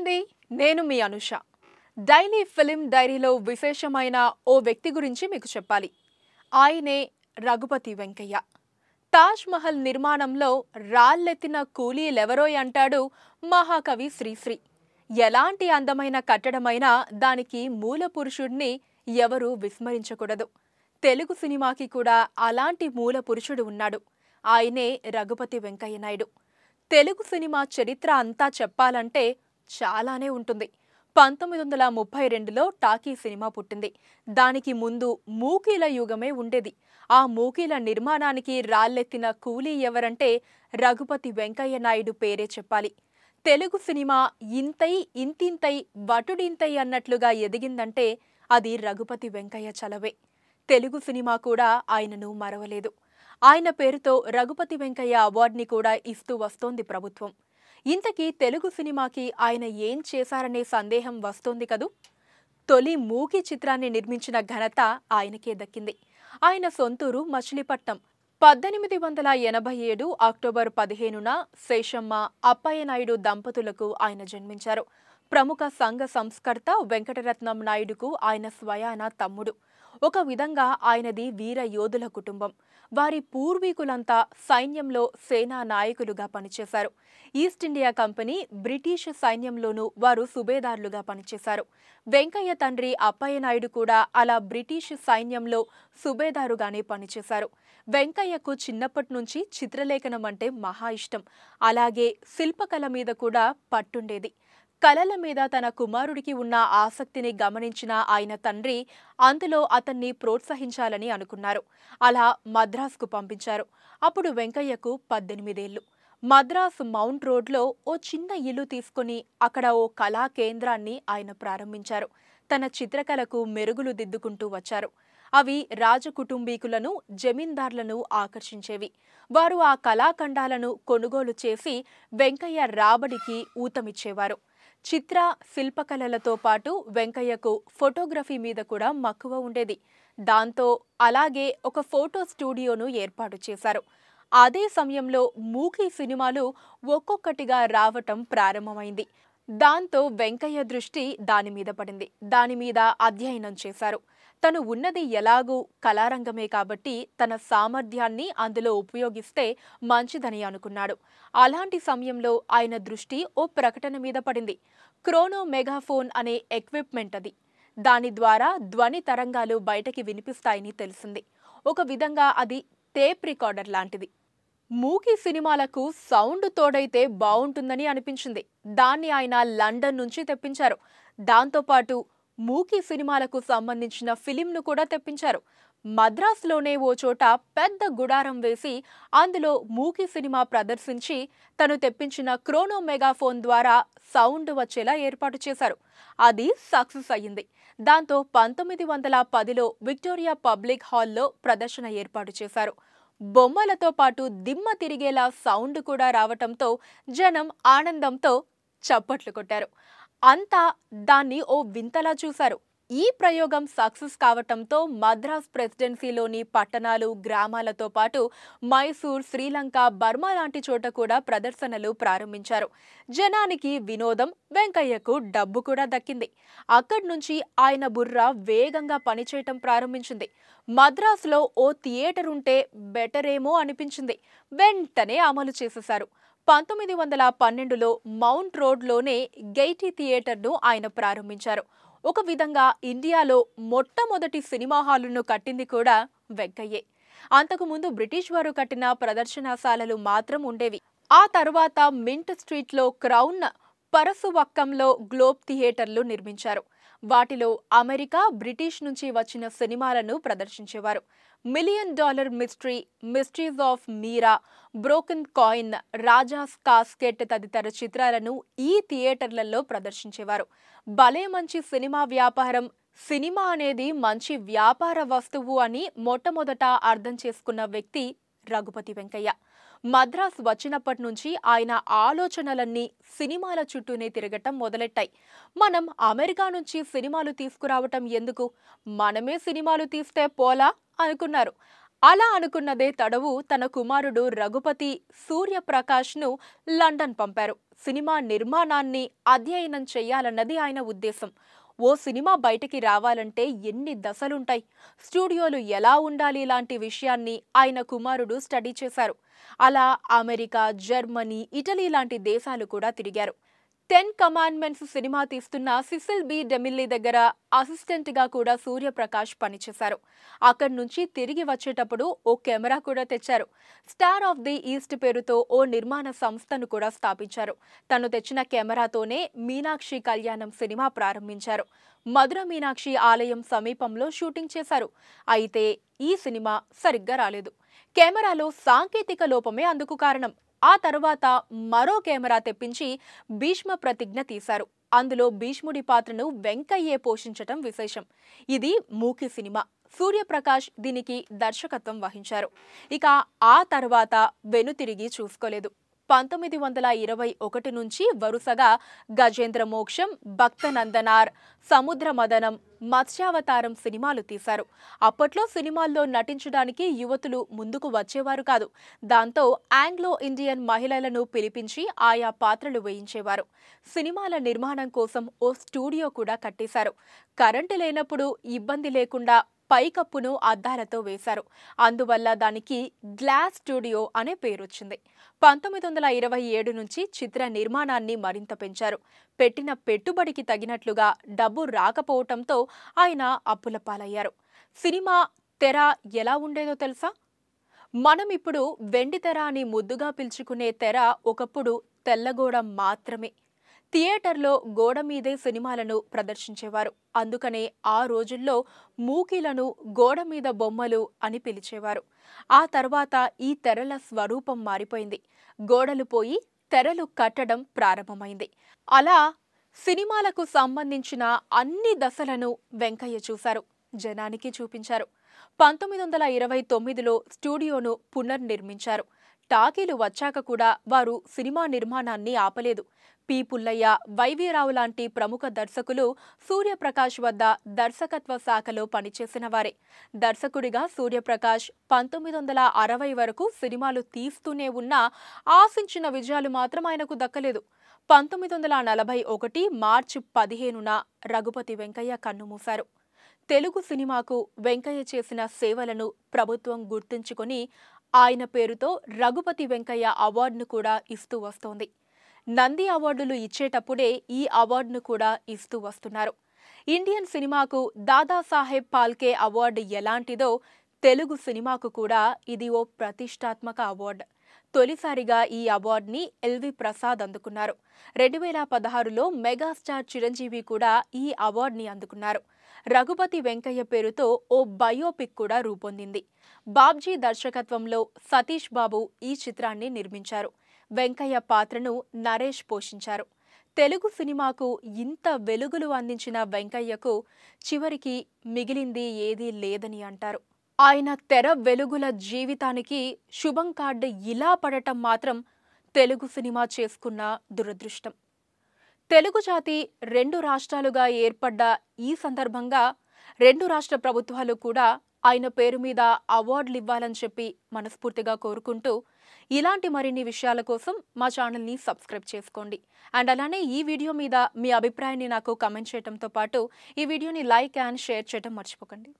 నమస్కారమండి నేను మీ Anusha daily film డైరీలో విశేషమైన ఓ వ్యక్తి గురించి మీకు చెప్పాలి ఆయనే రఘుపతి వెంకయ్య తాజ్ మహల్ నిర్మాణంలో రాళ్ళెత్తిన కూలీలెవరోయ్ అంటాడు మహాకవి శ్రీశ్రీ ఎలాంటి అందమైన కట్టడమైనా దానికి మూల పురుషుడిని ఎవరూ విస్మరించకూడదు తెలుగు సినిమాకి కూడా అలాంటి మూల పురుషుడు ఉన్నాడు ఆయనే రఘుపతి వెంకయ్య నాయుడు తెలుగు సినిమా చరిత్ర అంతా చెప్పాలంటే చాలానే ఉంటుంది పంతొమ్మిది వందల ముప్పై రెండులో టాకీ సినిమా పుట్టింది దానికి ముందు మూకీల యుగమే ఉండేది ఆ మూకీల నిర్మాణానికి రాళ్లెత్తిన కూలీ ఎవరంటే రఘుపతి వెంకయ్య నాయుడు పేరే చెప్పాలి తెలుగు సినిమా ఇంతై ఇంతింతై వటుడింతై అన్నట్లుగా ఎదిగిందంటే అది రఘుపతి వెంకయ్య చలవే తెలుగు సినిమా కూడా ఆయనను మరవలేదు ఆయన పేరుతో రఘుపతి వెంకయ్య అవార్డుని కూడా ఇస్తూ వస్తోంది ప్రభుత్వం ఇంతకీ తెలుగు సినిమాకి ఆయన ఏం చేశారనే సందేహం వస్తోంది కదూ తొలి మూకి చిత్రాన్ని నిర్మించిన ఘనత ఆయనకే దక్కింది ఆయన సొంతూరు మచిలీపట్నం పద్దెనిమిది వందల ఎనభై ఏడు అక్టోబర్ పదిహేనున శేషమ్మ అప్పయ్యనాయుడు దంపతులకు ఆయన జన్మించారు ప్రముఖ సంఘ సంస్కర్త వెంకటరత్నం నాయుడుకు ఆయన స్వయాన తమ్ముడు ఒక విధంగా ఆయనది వీర యోధుల కుటుంబం వారి పూర్వీకులంతా సైన్యంలో సేనా నాయకులుగా పనిచేశారు ఈస్ట్ ఇండియా కంపెనీ బ్రిటిష్ సైన్యంలోనూ వారు సుబేదారులుగా పనిచేశారు వెంకయ్య తండ్రి అప్పయ్య నాయుడు కూడా అలా బ్రిటిష్ సైన్యంలో సుబేదారుగానే పనిచేశారు వెంకయ్యకు చిన్నప్పటి నుంచి చిత్రలేఖనం అంటే మహా ఇష్టం అలాగే శిల్పకళ మీద కూడా పట్టుండేది కలల మీద తన కుమారుడికి ఉన్న ఆసక్తిని గమనించిన ఆయన తండ్రి అందులో అతన్ని ప్రోత్సహించాలని అనుకున్నారు అలా మద్రాసుకు పంపించారు అప్పుడు వెంకయ్యకు పద్దెనిమిదేళ్లు మద్రాస్ మౌంట్ రోడ్లో ఓ చిన్న ఇల్లు తీసుకుని అక్కడ ఓ కళా కేంద్రాన్ని ఆయన ప్రారంభించారు తన చిత్రకళకు మెరుగులు దిద్దుకుంటూ వచ్చారు అవి రాజకుటుంబీకులను జమీందార్లను ఆకర్షించేవి వారు ఆ కళాఖండాలను కొనుగోలు చేసి వెంకయ్య రాబడికి ఊతమిచ్చేవారు చిత్ర శిల్పకళలతో పాటు వెంకయ్యకు ఫోటోగ్రఫీ మీద కూడా మక్కువ ఉండేది దాంతో అలాగే ఒక ఫోటో స్టూడియోను ఏర్పాటు చేశారు అదే సమయంలో మూకీ సినిమాలు ఒక్కొక్కటిగా రావటం ప్రారంభమైంది దాంతో వెంకయ్య దృష్టి దానిమీద పడింది దానిమీద అధ్యయనం చేశారు తను ఉన్నది ఎలాగూ కళారంగమే కాబట్టి తన సామర్థ్యాన్ని అందులో ఉపయోగిస్తే మంచిదని అనుకున్నాడు అలాంటి సమయంలో ఆయన దృష్టి ఓ ప్రకటన మీద పడింది క్రోనో మెగాఫోన్ అనే ఎక్విప్మెంట్ అది దాని ద్వారా ధ్వని తరంగాలు బయటకి వినిపిస్తాయని తెలిసింది ఒక విధంగా అది టేప్ రికార్డర్ లాంటిది మూకీ సినిమాలకు సౌండ్ తోడైతే బాగుంటుందని అనిపించింది దాన్ని ఆయన లండన్ నుంచి తెప్పించారు దాంతోపాటు మూకీ సినిమాలకు సంబంధించిన ఫిలింను కూడా తెప్పించారు మద్రాసులోనే ఓ చోట పెద్ద గుడారం వేసి అందులో మూకీ సినిమా ప్రదర్శించి తను తెప్పించిన క్రోనో మెగాఫోన్ ద్వారా సౌండ్ వచ్చేలా ఏర్పాటు చేశారు అది సక్సెస్ అయ్యింది దాంతో పంతొమ్మిది వందల పదిలో విక్టోరియా పబ్లిక్ హాల్లో ప్రదర్శన ఏర్పాటు చేశారు బొమ్మలతో పాటు దిమ్మ తిరిగేలా సౌండ్ కూడా రావటంతో జనం ఆనందంతో చప్పట్లు కొట్టారు అంతా దాన్ని ఓ వింతలా చూశారు ఈ ప్రయోగం సక్సెస్ కావటంతో మద్రాస్ ప్రెసిడెన్సీలోని పట్టణాలు గ్రామాలతో పాటు మైసూర్ శ్రీలంక బర్మా లాంటి చోట కూడా ప్రదర్శనలు ప్రారంభించారు జనానికి వినోదం వెంకయ్యకు డబ్బు కూడా దక్కింది అక్కడి నుంచి ఆయన బుర్ర వేగంగా పనిచేయటం ప్రారంభించింది మద్రాసులో ఓ థియేటర్ ఉంటే బెటరేమో అనిపించింది వెంటనే అమలు చేసేశారు పంతొమ్మిది వందల పన్నెండులో మౌంట్ రోడ్లోనే గెయిటీ థియేటర్ను ఆయన ప్రారంభించారు ఒక విధంగా ఇండియాలో మొట్టమొదటి సినిమా హాలును కట్టింది కూడా వెంకయ్యే అంతకుముందు బ్రిటిష్ వారు కట్టిన ప్రదర్శనశాలలు మాత్రం ఉండేవి ఆ తర్వాత మింట్ స్ట్రీట్లో క్రౌన్ పరసువక్కంలో గ్లోబ్ థియేటర్లు నిర్మించారు వాటిలో అమెరికా బ్రిటిష్ నుంచి వచ్చిన సినిమాలను ప్రదర్శించేవారు million dollar mystery mysteries of Myra broken coin Raja's casket తదితర చిత్రాలను ఈ థియేటర్లలో ప్రదర్శించేవారు భలే మంచి సినిమా వ్యాపారం సినిమా అనేది మంచి వ్యాపార వస్తువు అని మొట్టమొదట అర్థం చేసుకున్న వ్యక్తి రఘుపతి వెంకయ్య మద్రాస్ వచ్చినప్పటి నుంచి ఆయన ఆలోచనలన్నీ సినిమాల చుట్టూనే తిరగటం మొదలెట్టాయి మనం అమెరికా నుంచి సినిమాలు తీసుకురావటం ఎందుకు మనమే సినిమాలు తీస్తే పోలా అనుకున్నారు అలా అనుకున్నదే తడవు తన కుమారుడు రఘుపతి సూర్యప్రకాష్ను లండన్ పంపారు సినిమా నిర్మాణాన్ని అధ్యయనం చేయాలన్నది ఆయన ఉద్దేశం ఓ సినిమా బయటికి రావాలంటే ఎన్ని దశలుంటాయి స్టూడియోలు ఎలా ఉండాలి లాంటి విషయాన్ని ఆయన కుమారుడు స్టడీ చేశారు అలా అమెరికా జర్మనీ ఇటలీ లాంటి దేశాలు కూడా తిరిగారు టెన్ కమాండ్మెంట్స్ సినిమా తీస్తున్న సిసిల్ బి డెమిల్లీ దగ్గర అసిస్టెంట్గా కూడా సూర్యప్రకాష్ పనిచేశారు అక్కడి నుంచి తిరిగి వచ్చేటప్పుడు ఓ కెమెరా కూడా తెచ్చారు స్టార్ ఆఫ్ ది ఈస్ట్ పేరుతో ఓ నిర్మాణ సంస్థను కూడా స్థాపించారు తను తెచ్చిన కెమెరాతోనే మీనాక్షి కళ్యాణం సినిమా ప్రారంభించారు మధుర మీనాక్షి ఆలయం సమీపంలో షూటింగ్ చేశారు అయితే ఈ సినిమా సరిగ్గా రాలేదు కెమెరాలో సాంకేతిక లోపమే అందుకు కారణం ఆ తర్వాత మరో కెమెరా తెప్పించి భీష్మ ప్రతిజ్ఞ తీశారు అందులో భీష్ముడి పాత్రను వెంకయ్యే పోషించటం విశేషం ఇది మూకి సినిమా సూర్యప్రకాష్ దీనికి దర్శకత్వం వహించారు ఇక ఆ తర్వాత వెనుతిరిగి చూసుకోలేదు పంతొమ్మిది వందల ఇరవై ఒకటి నుంచి వరుసగా గజేంద్ర మోక్షం భక్త నందనార్ సముద్ర మదనం మత్స్యావతారం సినిమాలు తీశారు అప్పట్లో సినిమాల్లో నటించడానికి యువతులు ముందుకు వచ్చేవారు కాదు దాంతో ఆంగ్లో ఇండియన్ మహిళలను పిలిపించి ఆయా పాత్రలు వేయించేవారు సినిమాల నిర్మాణం కోసం ఓ స్టూడియో కూడా కట్టేశారు కరెంటు లేనప్పుడు ఇబ్బంది లేకుండా పైకప్పును అద్దాలతో వేశారు అందువల్ల దానికి గ్లాస్ స్టూడియో అనే పేరొచ్చింది పంతొమ్మిది వందల ఇరవై ఏడు నుంచి చిత్ర నిర్మాణాన్ని మరింత పెంచారు పెట్టిన పెట్టుబడికి తగినట్లుగా డబ్బు రాకపోవటంతో ఆయన అప్పుల పాలయ్యారు సినిమా తెర ఎలా ఉండేదో తెలుసా మనం ఇప్పుడు వెండి తెర అని ముద్దుగా పిలుచుకునే తెర ఒకప్పుడు తెల్లగోడ మాత్రమే థియేటర్లో గోడ మీదే సినిమాలను ప్రదర్శించేవారు అందుకనే ఆ రోజుల్లో మూకీలను గోడ మీద బొమ్మలు అని పిలిచేవారు ఆ తర్వాత ఈ తెరల స్వరూపం మారిపోయింది గోడలు పోయి తెరలు కట్టడం ప్రారంభమైంది అలా సినిమాలకు సంబంధించిన అన్ని దశలను వెంకయ్య చూశారు జనానికి చూపించారు పంతొమ్మిది వందల ఇరవై తొమ్మిదిలో స్టూడియోను పునర్నిర్మించారు టాకీలు వచ్చాక కూడా వారు సినిమా నిర్మాణాన్ని ఆపలేదు పీపుల్లయ్య పుల్లయ్య వైవీరావు లాంటి ప్రముఖ దర్శకులు సూర్యప్రకాష్ వద్ద దర్శకత్వ శాఖలో పనిచేసిన వారే దర్శకుడిగా సూర్యప్రకాష్ పంతొమ్మిది వందల అరవై వరకు సినిమాలు తీస్తూనే ఉన్నా ఆశించిన విజయాలు మాత్రం ఆయనకు దక్కలేదు పంతొమ్మిది వందల నలభై ఒకటి మార్చి పదిహేనున రఘుపతి వెంకయ్య కన్నుమూశారు తెలుగు సినిమాకు వెంకయ్య చేసిన సేవలను ప్రభుత్వం గుర్తుంచుకొని ఆయన పేరుతో రఘుపతి వెంకయ్య అవార్డును కూడా ఇస్తూ వస్తోంది నంది అవార్డులు ఇచ్చేటప్పుడే ఈ అవార్డును కూడా ఇస్తూ వస్తున్నారు ఇండియన్ సినిమాకు దాదాసాహెబ్ పాల్కే అవార్డు ఎలాంటిదో తెలుగు సినిమాకు కూడా ఇది ఓ ప్రతిష్టాత్మక అవార్డు తొలిసారిగా ఈ అవార్డుని ఎల్వి ప్రసాద్ అందుకున్నారు రెండు వేల పదహారులో మెగాస్టార్ చిరంజీవి కూడా ఈ అవార్డుని అందుకున్నారు రఘుపతి వెంకయ్య పేరుతో ఓ బయోపిక్ కూడా రూపొందింది బాబ్జీ దర్శకత్వంలో సతీష్ బాబు ఈ చిత్రాన్ని నిర్మించారు వెంకయ్య పాత్రను నరేష్ పోషించారు తెలుగు సినిమాకు ఇంత వెలుగులు అందించిన వెంకయ్యకు చివరికి మిగిలింది ఏదీ లేదని అంటారు ఆయన తెర వెలుగుల జీవితానికి శుభం కార్డు ఇలా పడటం మాత్రం తెలుగు సినిమా చేసుకున్న దురదృష్టం తెలుగు జాతి రెండు రాష్ట్రాలుగా ఏర్పడ్డ ఈ సందర్భంగా రెండు రాష్ట్ర ప్రభుత్వాలు కూడా ఆయన పేరు మీద అవార్డులు ఇవ్వాలని చెప్పి మనస్ఫూర్తిగా కోరుకుంటూ ఇలాంటి మరిన్ని విషయాల కోసం మా ఛానల్ని సబ్స్క్రైబ్ చేసుకోండి అండ్ అలానే ఈ వీడియో మీద మీ అభిప్రాయాన్ని నాకు కమెంట్ చేయడంతో పాటు ఈ వీడియోని లైక్ అండ్ షేర్ చేయడం మర్చిపోకండి